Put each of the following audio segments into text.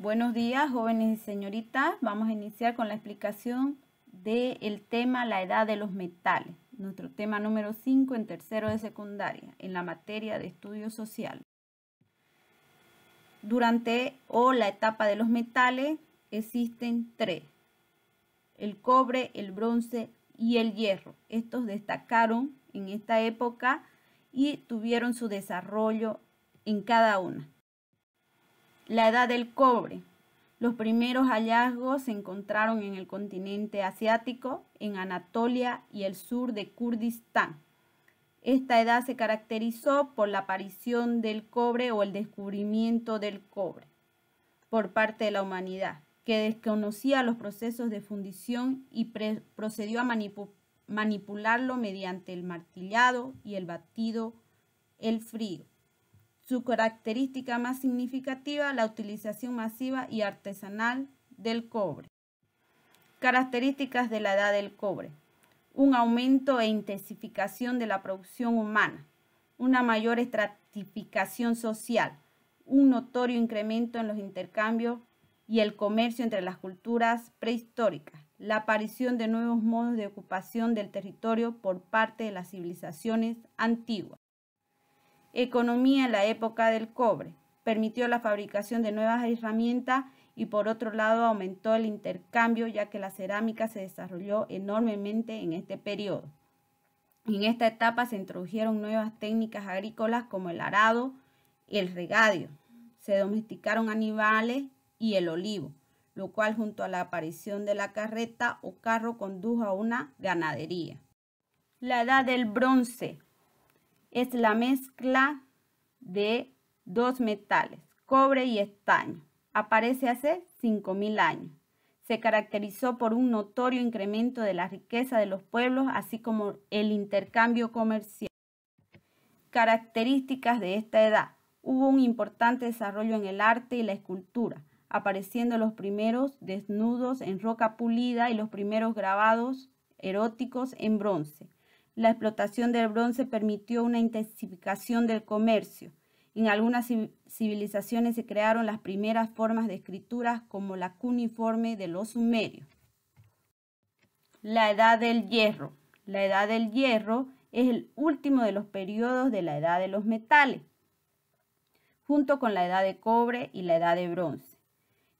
Buenos días, jóvenes y señoritas. Vamos a iniciar con la explicación del tema La edad de los metales, nuestro tema número 5 en tercero de secundaria, en la materia de estudios sociales. Durante o la etapa de los metales existen tres, el cobre, el bronce y el hierro. Estos destacaron en esta época y tuvieron su desarrollo en cada una. La edad del cobre. Los primeros hallazgos se encontraron en el continente asiático, en Anatolia y el sur de Kurdistán. Esta edad se caracterizó por la aparición del cobre o el descubrimiento del cobre por parte de la humanidad, que desconocía los procesos de fundición y procedió a manipularlo mediante el martillado y el batido, el frío. Su característica más significativa, la utilización masiva y artesanal del cobre. Características de la edad del cobre. Un aumento e intensificación de la producción humana. Una mayor estratificación social. Un notorio incremento en los intercambios y el comercio entre las culturas prehistóricas. La aparición de nuevos modos de ocupación del territorio por parte de las civilizaciones antiguas economía en la época del cobre, permitió la fabricación de nuevas herramientas y por otro lado aumentó el intercambio ya que la cerámica se desarrolló enormemente en este periodo. En esta etapa se introdujeron nuevas técnicas agrícolas como el arado el regadio, Se domesticaron animales y el olivo, lo cual junto a la aparición de la carreta o carro condujo a una ganadería. La edad del bronce es la mezcla de dos metales, cobre y estaño. Aparece hace 5.000 años. Se caracterizó por un notorio incremento de la riqueza de los pueblos, así como el intercambio comercial. Características de esta edad. Hubo un importante desarrollo en el arte y la escultura, apareciendo los primeros desnudos en roca pulida y los primeros grabados eróticos en bronce la explotación del bronce permitió una intensificación del comercio. En algunas civilizaciones se crearon las primeras formas de escritura como la cuneiforme de los sumerios. La edad del hierro. La edad del hierro es el último de los periodos de la edad de los metales, junto con la edad de cobre y la edad de bronce.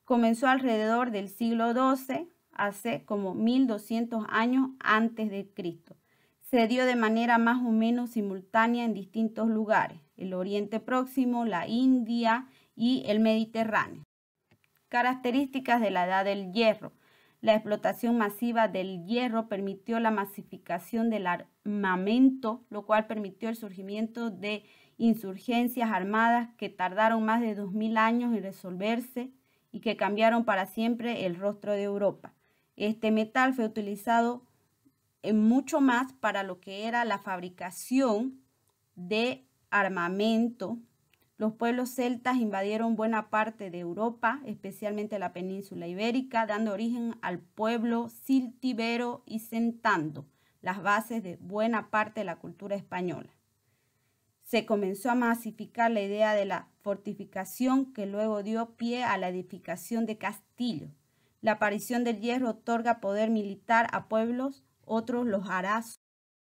Comenzó alrededor del siglo XII, hace como 1200 años antes de Cristo se dio de manera más o menos simultánea en distintos lugares, el Oriente Próximo, la India y el Mediterráneo. Características de la edad del hierro. La explotación masiva del hierro permitió la masificación del armamento, lo cual permitió el surgimiento de insurgencias armadas que tardaron más de 2.000 años en resolverse y que cambiaron para siempre el rostro de Europa. Este metal fue utilizado eh, mucho más para lo que era la fabricación de armamento. Los pueblos celtas invadieron buena parte de Europa, especialmente la península ibérica, dando origen al pueblo celtibero y sentando las bases de buena parte de la cultura española. Se comenzó a masificar la idea de la fortificación que luego dio pie a la edificación de castillos. La aparición del hierro otorga poder militar a pueblos otros los harás